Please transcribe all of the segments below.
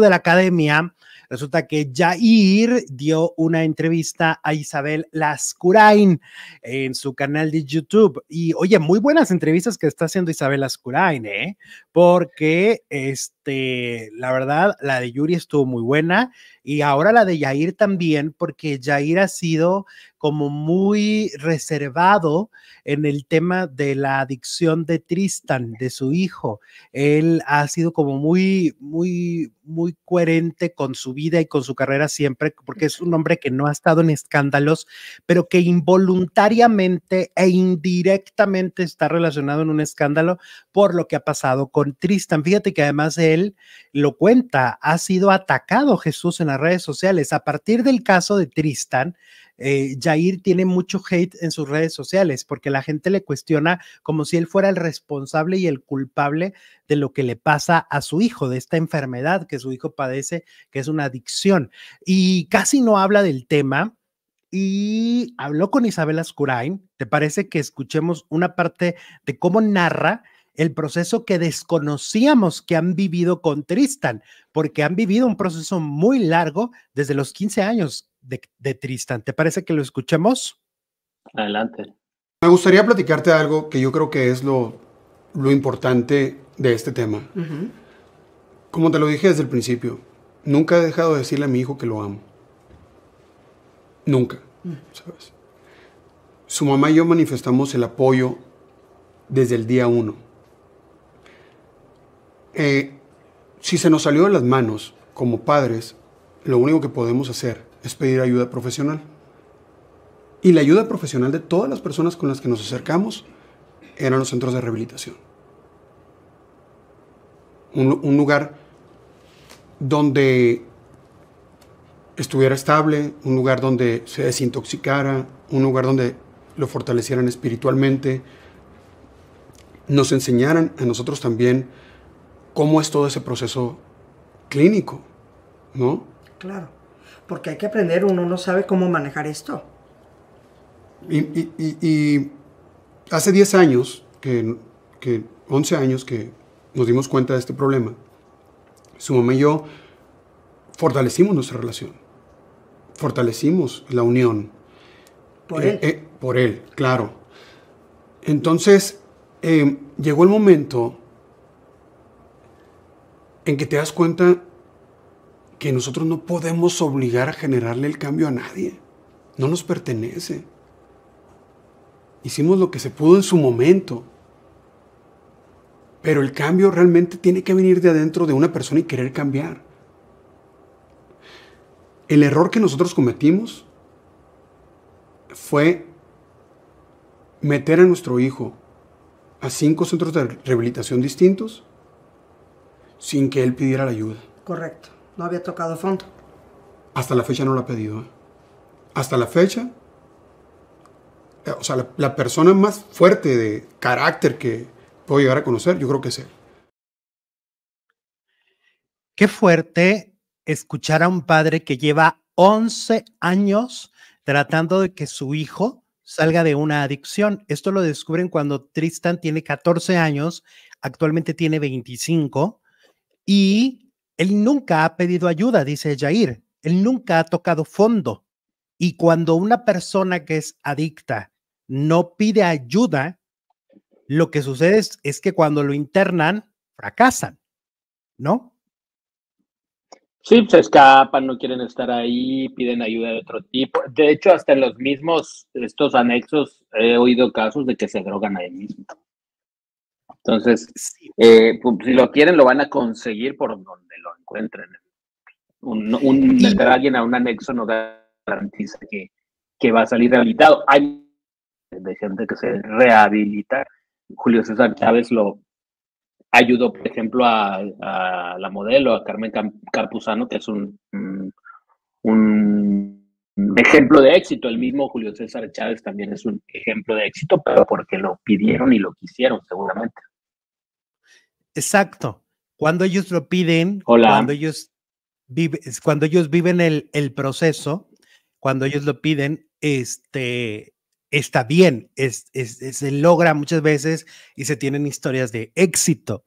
de la academia, resulta que Jair dio una entrevista a Isabel Lascurain en su canal de YouTube. Y oye, muy buenas entrevistas que está haciendo Isabel Lascurain, ¿eh? Porque este este, la verdad, la de Yuri estuvo muy buena y ahora la de Yair también, porque Yair ha sido como muy reservado en el tema de la adicción de Tristan, de su hijo. Él ha sido como muy, muy, muy coherente con su vida y con su carrera siempre, porque es un hombre que no ha estado en escándalos, pero que involuntariamente e indirectamente está relacionado en un escándalo por lo que ha pasado con Tristan. Fíjate que además él lo cuenta, ha sido atacado Jesús en las redes sociales. A partir del caso de Tristan, Jair eh, tiene mucho hate en sus redes sociales porque la gente le cuestiona como si él fuera el responsable y el culpable de lo que le pasa a su hijo, de esta enfermedad que su hijo padece, que es una adicción. Y casi no habla del tema, y habló con Isabel Ascurain. ¿Te parece que escuchemos una parte de cómo narra el proceso que desconocíamos que han vivido con Tristan, porque han vivido un proceso muy largo desde los 15 años de, Tristan. ¿Te parece que lo escuchemos? Adelante. Me gustaría platicarte algo que yo creo que es lo, lo importante de este tema. Como te lo dije desde el principio, nunca he dejado de decirle a mi hijo que lo amo. Nunca, mm. Su mamá y yo manifestamos el apoyo desde el día uno. Eh, si se nos salió de las manos como padres, lo único que podemos hacer es pedir ayuda profesional. Y la ayuda profesional de todas las personas con las que nos acercamos eran los centros de rehabilitación. un lugar donde estuviera estable, un lugar donde se desintoxicara, un lugar donde lo fortalecieran espiritualmente, nos enseñaran a nosotros también cómo es todo ese proceso clínico, ¿no? Claro, porque hay que aprender, uno no sabe cómo manejar esto. Y, hace 10 años, que, 11 años que nos dimos cuenta de este problema, su mamá y yo fortalecimos nuestra relación, fortalecimos la unión. Por eh, él. Eh, por él, claro. Entonces, eh, llegó el momento en que te das cuenta que nosotros no podemos obligar a generarle el cambio a nadie. No nos pertenece. Hicimos lo que se pudo en su momento. Pero el cambio realmente tiene que venir de adentro de una persona y querer cambiar. El error que nosotros cometimos fue meter a nuestro hijo a cinco centros de rehabilitación distintos sin que él pidiera la ayuda. Correcto, no había tocado fondo. Hasta la fecha no lo ha pedido. ¿eh? Hasta la fecha, eh, o sea, la, la, persona más fuerte de carácter que puedo llegar a conocer, yo creo que es él. Qué fuerte escuchar a un padre que lleva 11 años tratando de que su hijo salga de una adicción. Esto lo descubren cuando Tristan tiene 14 años, actualmente tiene 25 y él nunca ha pedido ayuda, dice Jair. Él nunca ha tocado fondo. Y cuando una persona que es adicta no pide ayuda, lo que sucede es, que cuando lo internan, fracasan, ¿no? Sí, se escapan, no quieren estar ahí, piden ayuda de otro tipo. De hecho, hasta en los mismos, estos anexos, he oído casos de que se drogan ahí mismo. Entonces, eh, pues, si lo quieren, lo van a conseguir por donde lo encuentren. Un, un meter a alguien a un anexo no garantiza que, va a salir rehabilitado. Hay de gente que se rehabilita. Julio César Chávez lo ayudó, por ejemplo, a, a la modelo, a Carmen Carpuzano, que es un, mm, un ejemplo de éxito. El mismo Julio César Chávez también es un ejemplo de éxito, pero porque lo pidieron y lo quisieron, seguramente. Exacto. Cuando ellos lo piden, cuando ellos, cuando ellos viven el, proceso, cuando ellos lo piden, este, está bien, es, se logra muchas veces y se tienen historias de éxito.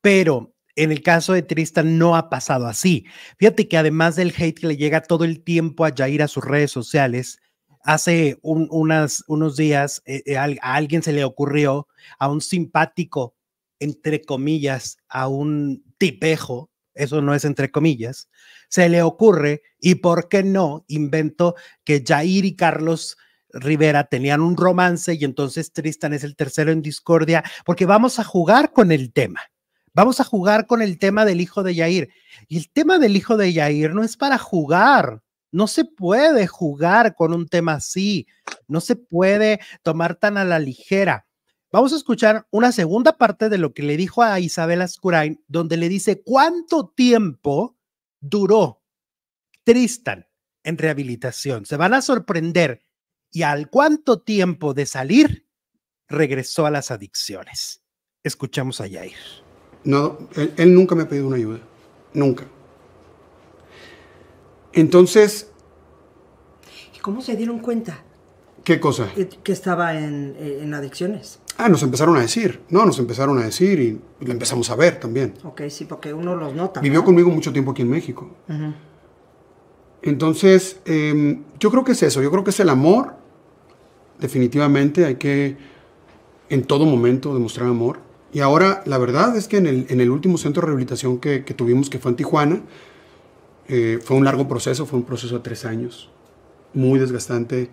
Pero en el caso de Tristan no ha pasado así. Fíjate que además del hate que le llega todo el tiempo a Jair a sus redes sociales, hace unas, unos días eh, eh, a alguien se le ocurrió, a un simpático entre comillas, a un tipejo, eso no es entre comillas, se le ocurre, y por qué no, invento que Jair y Carlos Rivera tenían un romance y entonces Tristan es el tercero en discordia, porque vamos a jugar con el tema. Vamos a jugar con el tema del hijo de Jair, Y el tema del hijo de Jair no es para jugar. No se puede jugar con un tema así. No se puede tomar tan a la ligera. Vamos a escuchar una segunda parte de lo que le dijo a Isabel Ascurain, donde le dice cuánto tiempo duró Tristan en rehabilitación. Se van a sorprender y al cuánto tiempo de salir regresó a las adicciones. Escuchamos a Yair. No, él, nunca me ha pedido una ayuda. Nunca. Entonces. ¿Y cómo se dieron cuenta? ¿Qué cosa? Eh, que, estaba en eh, adicciones. Ah, nos empezaron a decir, no, nos empezaron a decir y la empezamos a ver también. Ok, sí, porque uno los nota. Vivió conmigo mucho tiempo aquí en México. Entonces, em, yo creo que es eso, yo creo que es el amor, definitivamente, hay que en todo momento demostrar amor. Y ahora, la verdad es que en el, último centro de rehabilitación que, tuvimos, que fue en Tijuana, eh, fue un largo proceso, fue un proceso de tres años, muy desgastante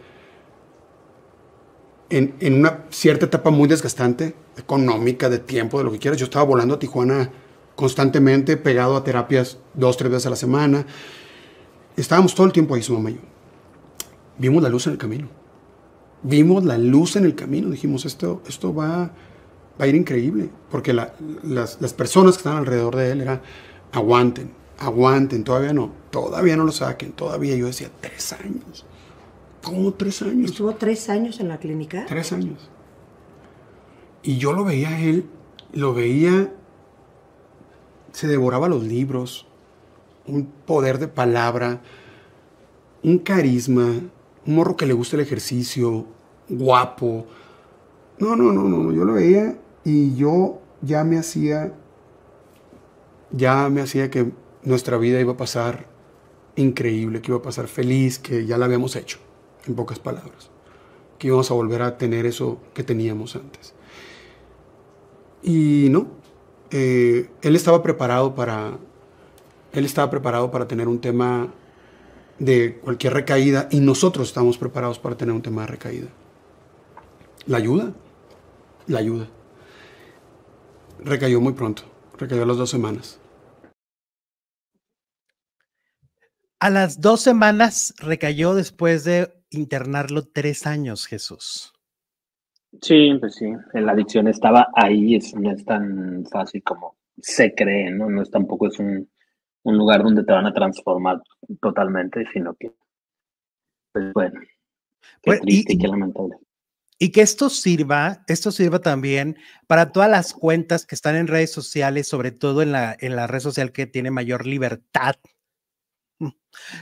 en, en, una cierta etapa muy desgastante, económica, de tiempo, de lo que quieras. Yo estaba volando a Tijuana constantemente, pegado a terapias dos, tres veces a la semana. Estábamos todo el tiempo ahí, su mamá y yo. Vimos la luz en el camino. Vimos la luz en el camino. Dijimos, esto, esto va, a ir increíble. Porque las, las personas que estaban alrededor de él eran, aguanten, aguanten, todavía no, todavía no lo saquen. Todavía yo decía, tres años ¿Cómo tres años. Estuvo tres años en la clínica. Tres años. Y yo lo veía él, lo veía, se devoraba los libros, un poder de palabra, un carisma, un morro que le gusta el ejercicio, guapo. No, no, no, no, yo lo veía y yo ya me hacía, ya me hacía que nuestra vida iba a pasar increíble, que iba a pasar feliz, que ya la habíamos hecho en pocas palabras, que íbamos a volver a tener eso que teníamos antes. Y no, eh, él estaba preparado para, él estaba preparado para tener un tema de cualquier recaída y nosotros estamos preparados para tener un tema de recaída. La ayuda, la ayuda. Recayó muy pronto, recayó a las dos semanas. A las dos semanas recayó después de internarlo tres años, Jesús. Sí, pues sí, la adicción estaba ahí, es, no es tan fácil como se cree, ¿no? No es tampoco es un, lugar donde te van a transformar totalmente, sino que, pues bueno, pues, y, lamentable. Y que esto sirva, esto sirva también para todas las cuentas que están en redes sociales, sobre todo en la, en la red social que tiene mayor libertad,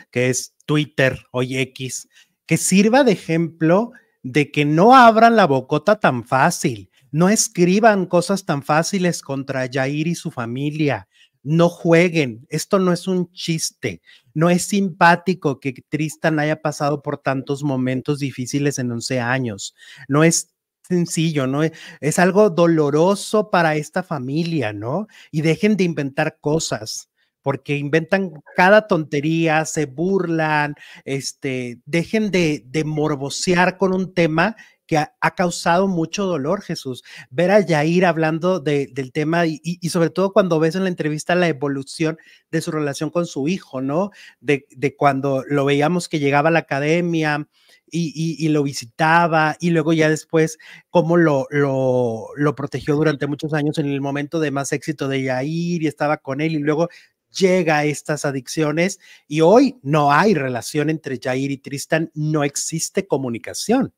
que es Twitter, o X, que sirva de ejemplo de que no abran la bocota tan fácil, no escriban cosas tan fáciles contra Jair y su familia, no jueguen, esto no es un chiste, no es simpático que Tristan haya pasado por tantos momentos difíciles en 11 años, no es sencillo, ¿no? Es algo doloroso para esta familia, ¿no? Y dejen de inventar cosas porque inventan cada tontería, se burlan, este, dejen de, de morbosear con un tema que ha, causado mucho dolor, Jesús. Ver a Yair hablando del tema y, sobre todo cuando ves en la entrevista la evolución de su relación con su hijo, ¿no? De, cuando lo veíamos que llegaba a la academia y, lo visitaba y luego ya después cómo lo, lo, lo, protegió durante muchos años en el momento de más éxito de Yair y estaba con él y luego llega a estas adicciones y hoy no hay relación entre Jair y Tristan, no existe comunicación.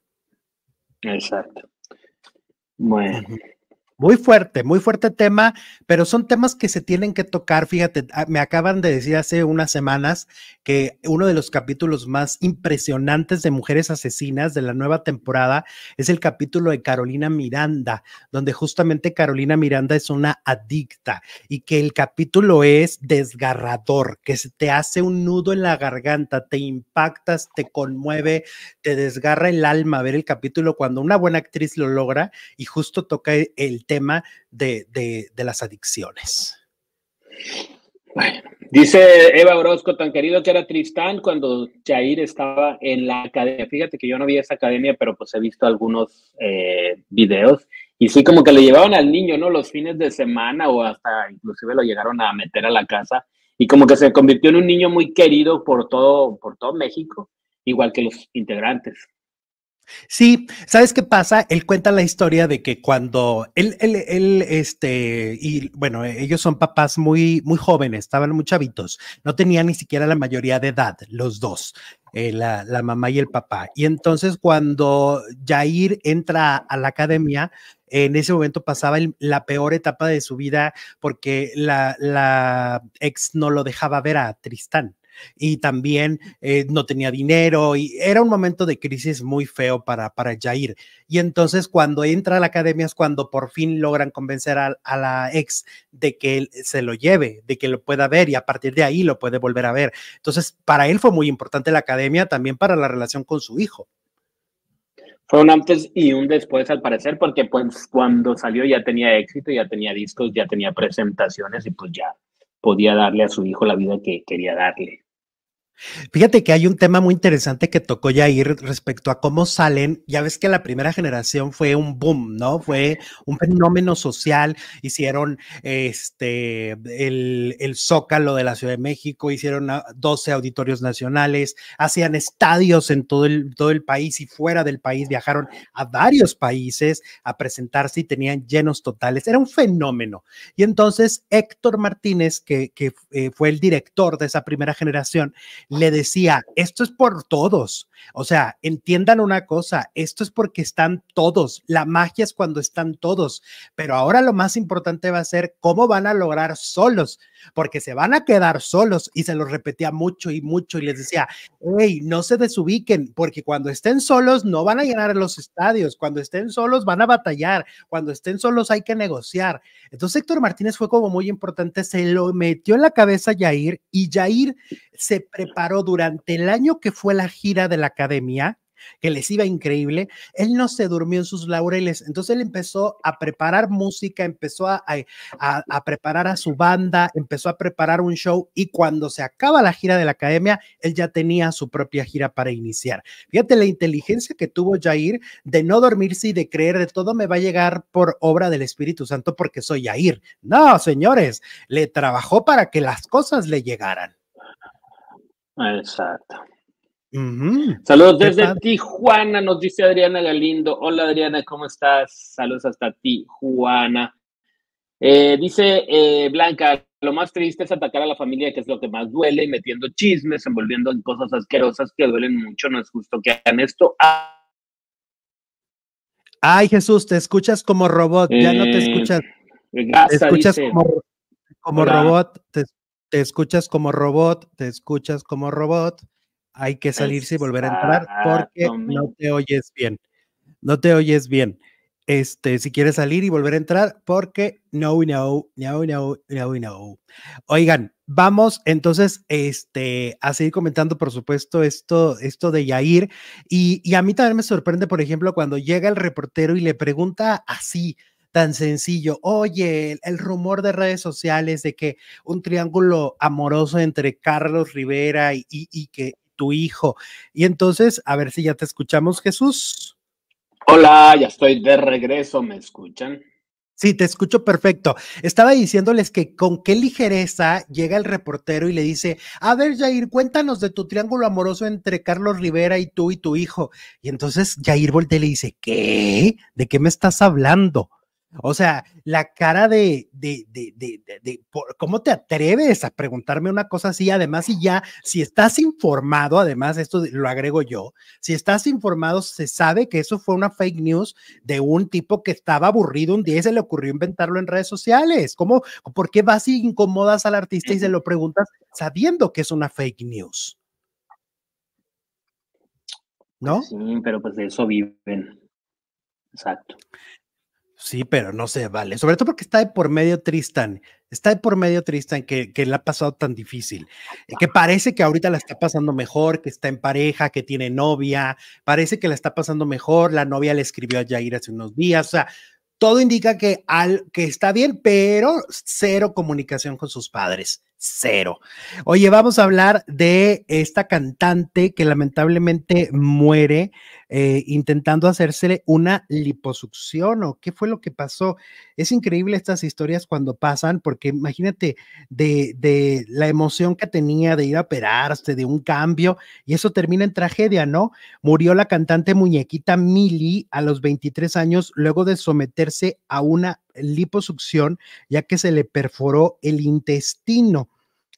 Exacto. Bueno. Muy fuerte, muy fuerte tema, pero son temas que se tienen que tocar. Fíjate, ah, me acaban de decir hace unas semanas que uno de los capítulos más impresionantes de Mujeres Asesinas de la nueva temporada es el capítulo de Carolina Miranda, donde justamente Carolina Miranda es una adicta y que el capítulo es desgarrador, que te hace un nudo en la garganta, te impactas, te conmueve, te desgarra el alma ver el capítulo cuando una buena actriz lo logra y justo toca el tema de, de, las adicciones. Bueno, dice Eva Orozco, tan querido que era Tristán cuando Jair estaba en la academia. Fíjate que yo no vi esa academia, pero pues he visto algunos eh, videos. Y sí, como que le llevaban al niño, ¿no? Los fines de semana o hasta inclusive lo llegaron a meter a la casa. Y como que se convirtió en un niño muy querido por todo, por todo México, igual que los integrantes. Sí, ¿sabes qué pasa? Él cuenta la historia de que cuando él, él, él, este, y bueno, ellos son papás muy, muy jóvenes, estaban muy chavitos, no tenían ni siquiera la mayoría de edad, los dos, eh, la, mamá y el papá. Y entonces cuando Jair entra a la academia, en ese momento pasaba la peor etapa de su vida porque la, la ex no lo dejaba ver a Tristán y también eh, no tenía dinero y era un momento de crisis muy feo para, para Jair. Y entonces cuando entra a la academia es cuando por fin logran convencer a, a la ex de que él se lo lleve, de que lo pueda ver y a partir de ahí lo puede volver a ver. Entonces, para él fue muy importante la academia también para la relación con su hijo fue un antes y un después al parecer, porque pues cuando salió ya tenía éxito, ya tenía discos, ya tenía presentaciones y pues ya podía darle a su hijo la vida que quería darle. Fíjate que hay un tema muy interesante que tocó ya ir respecto a cómo salen. Ya ves que la primera generación fue un boom, ¿no? Fue un fenómeno social. Hicieron este el, Zócalo de la Ciudad de México, hicieron 12 auditorios nacionales, hacían estadios en todo el, todo el país y fuera del país. Viajaron a varios países a presentarse y tenían llenos totales. Era un fenómeno. Y entonces Héctor Martínez, que, eh, fue el director de esa primera generación, le decía, esto es por todos. O sea, entiendan una cosa, esto es porque están todos. La magia es cuando están todos. Pero ahora lo más importante va a ser cómo van a lograr solos, porque se van a quedar solos. Y se lo repetía mucho y mucho y les decía, hey, no se desubiquen, porque cuando estén solos no van a llenar los estadios. Cuando estén solos van a batallar. Cuando estén solos hay que negociar. Entonces Héctor Martínez fue como muy importante, se lo metió en la cabeza Yair, y Yair se preparó durante el año que fue la gira de la academia, que les iba increíble, él no se durmió en sus laureles, entonces él empezó a preparar música, empezó a, preparar a su banda, empezó a preparar un show y cuando se acaba la gira de la academia, él ya tenía su propia gira para iniciar. Fíjate la inteligencia que tuvo Jair de no dormirse y de creer de todo me va a llegar por obra del Espíritu Santo porque soy Jair. No, señores, le trabajó para que las cosas le llegaran. Exacto. Saludos desde Tijuana, nos dice Adriana Galindo. Hola Adriana, ¿cómo estás? Saludos hasta ti, Juana. Eh, dice eh, Blanca, lo más triste es atacar a la familia, que es lo que más duele, metiendo chismes, envolviendo en cosas asquerosas que duelen mucho. No es justo que hagan esto. Ay, Jesús, te escuchas como robot, ya no te eh, escuchas. te escuchas como, robot, te, te escuchas como robot, te escuchas como robot, hay que salirse y volver a entrar porque no te oyes bien. No te oyes bien. Este, si quieres salir y volver a entrar, porque no, no, no, no, no, no. Oigan, vamos entonces este, a seguir comentando, por supuesto, esto, esto de Yair. Y, y a mí también me sorprende, por ejemplo, cuando llega el reportero y le pregunta así, tan sencillo. Oye, el, rumor de redes sociales de que un triángulo amoroso entre Carlos Rivera y, y, que tu hijo. Y entonces, a ver si ya te escuchamos, Jesús. Hola, ya estoy de regreso, ¿me escuchan? Sí, te escucho perfecto. Estaba diciéndoles que con qué ligereza llega el reportero y le dice, a ver, Jair, cuéntanos de tu triángulo amoroso entre Carlos Rivera y tú y tu hijo. Y entonces Jair voltea y le dice, ¿qué? ¿De qué me estás hablando? O sea, la cara de, de, de, de, ¿cómo te atreves a preguntarme una cosa así? Además, y ya, si estás informado, además, esto lo agrego yo, si estás informado, se sabe que eso fue una fake news de un tipo que estaba aburrido un día y se le ocurrió inventarlo en redes sociales. ¿Cómo, por qué vas y incomodas al artista y se lo preguntas sabiendo que es una fake news? Pues ¿No? Sí, pero pues de eso viven. Exacto. Sí, pero no se vale. Sobre todo porque está de por medio Tristan. Está de por medio Tristan que, le ha pasado tan difícil. Eh, que parece que ahorita la está pasando mejor, que está en pareja, que tiene novia. Parece que la está pasando mejor. La novia le escribió a Jair hace unos días. O sea, todo indica que, al, que está bien, pero cero comunicación con sus padres cero. Oye, vamos a hablar de esta cantante que lamentablemente muere eh, intentando hacerse una liposucción o qué fue lo que pasó. Es increíble estas historias cuando pasan, porque imagínate de, de la emoción que tenía de ir a operarse, de un cambio, y eso termina en tragedia, ¿no? Murió la cantante muñequita Millie a los 23 años luego de someterse a una liposucción ya que se le perforó el intestino.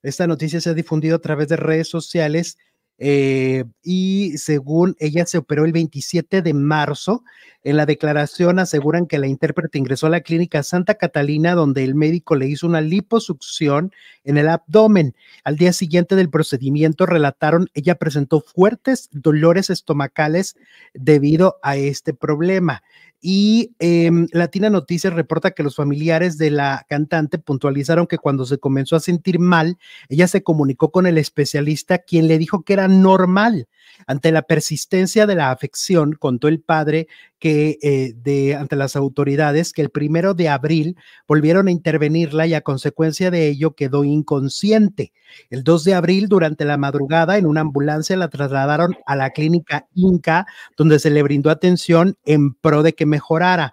Esta noticia se ha difundido a través de redes sociales eh, y según ella se operó el 27 de marzo. En la declaración aseguran que la intérprete ingresó a la clínica Santa Catalina donde el médico le hizo una liposucción en el abdomen. Al día siguiente del procedimiento relataron ella presentó fuertes dolores estomacales debido a este problema. Y em, Latina Noticias reporta que los familiares de la cantante puntualizaron que cuando se comenzó a sentir mal, ella se comunicó con el especialista, quien le dijo que era normal. Ante la persistencia de la afección, contó el padre que eh, ante las autoridades que el primero de abril volvieron a intervenirla y a consecuencia de ello quedó inconsciente. El 2 de abril, durante la madrugada, en una ambulancia la trasladaron a la clínica Inca, donde se le brindó atención en pro de que mejorara.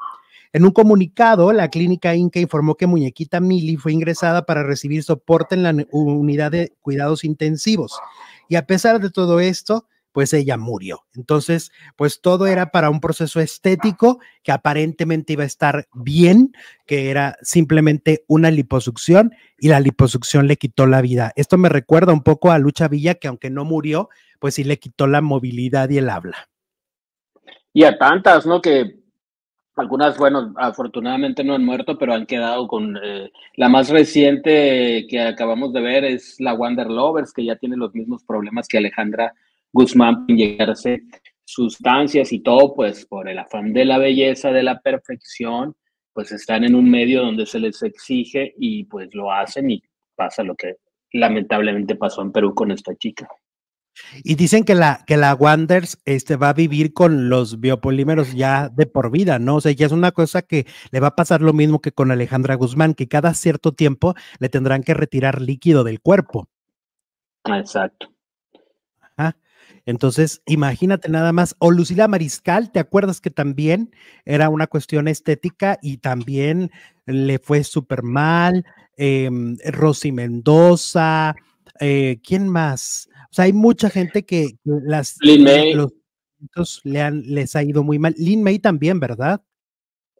En un comunicado, la clínica Inca informó que Muñequita Mili fue ingresada para recibir soporte en la unidad de cuidados intensivos. Y a pesar de todo esto, pues ella murió. Entonces, pues todo era para un proceso estético que aparentemente iba a estar bien, que era simplemente una liposucción y la liposucción le quitó la vida. Esto me recuerda un poco a Lucha Villa, que aunque no murió, pues sí le quitó la movilidad y el habla. Y a tantas, ¿no? Que algunas, bueno, afortunadamente no han muerto, pero han quedado con... Eh, la más reciente que acabamos de ver es la Wonder Lovers, que ya tiene los mismos problemas que Alejandra Guzmán llegarse sustancias y todo, pues por el afán de la belleza, de la perfección, pues están en un medio donde se les exige y pues lo hacen y pasa lo que lamentablemente pasó en Perú con esta chica. Y dicen que la, que la Wanders este, va a vivir con los biopolímeros ya de por vida, ¿no? O sea, ya es una cosa que le va a pasar lo mismo que con Alejandra Guzmán, que cada cierto tiempo le tendrán que retirar líquido del cuerpo. Exacto. Entonces, imagínate nada más. O Lucila Mariscal, ¿te acuerdas que también era una cuestión estética y también le fue súper mal? Em, Rosy Mendoza, eh, ¿quién más? O sea, hay mucha gente que las, los le les ha ido muy mal. Lin May también, ¿verdad?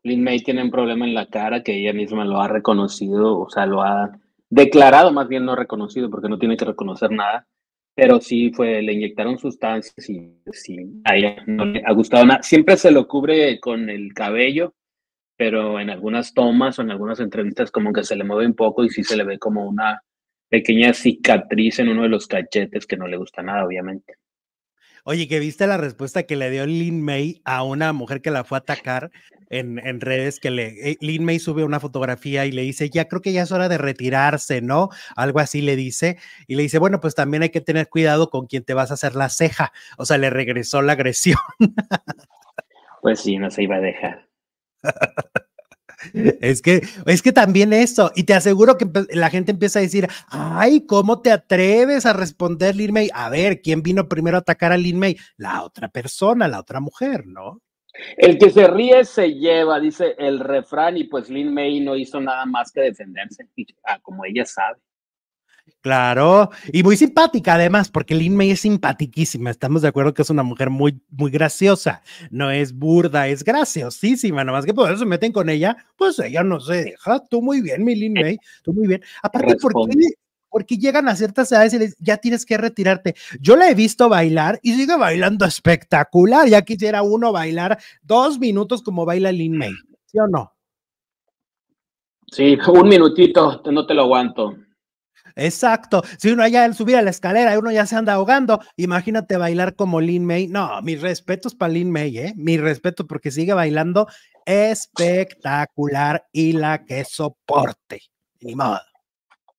Lin May tiene un problema en la cara que ella misma lo ha reconocido, o sea, lo ha declarado, más bien no reconocido, porque no tiene que reconocer nada pero sí fue, le inyectaron sustancias y pues, sí, a ella no le ha gustado nada. Siempre se lo cubre con el cabello, pero en algunas tomas o en algunas entrevistas como que se le mueve un poco y sí se le ve como una pequeña cicatriz en uno de los cachetes que no le gusta nada, obviamente. Oye, que viste la respuesta que le dio Lin May a una mujer que la fue a atacar en, en redes, que le, eh, Lin May sube una fotografía y le dice, ya creo que ya es hora de retirarse, ¿no? Algo así le dice. Y le dice, bueno, pues también hay que tener cuidado con quien te vas a hacer la ceja. O sea, le regresó la agresión. Pues sí, no se iba a dejar. Es que, es que también eso, y te aseguro que la gente empieza a decir, ay, ¿cómo te atreves a responder, Lin May? A ver, ¿quién vino primero a atacar a Lin May? La otra persona, la otra mujer, ¿no? El que se ríe se lleva, dice el refrán, y pues Lin May no hizo nada más que defenderse, como ella sabe. Claro, y muy simpática además, porque Lin May es simpatiquísima. Estamos de acuerdo que es una mujer muy, muy graciosa. No es burda, es graciosísima. más que por eso se meten con ella, pues ella no se deja. Tú muy bien, mi Lin May, tú muy bien. Aparte, porque llegan a ciertas edades y ya tienes que retirarte. Yo la he visto bailar y sigue bailando espectacular. Ya quisiera uno bailar dos minutos como baila Lin May, ¿sí o no? Sí, un minutito, no te lo aguanto. Exacto. Si uno allá al subir a la escalera, uno ya se anda ahogando, imagínate bailar como Lin May. No, mis respetos para Lin May, ¿eh? Mi respeto porque sigue bailando espectacular y la que soporte. Ni modo.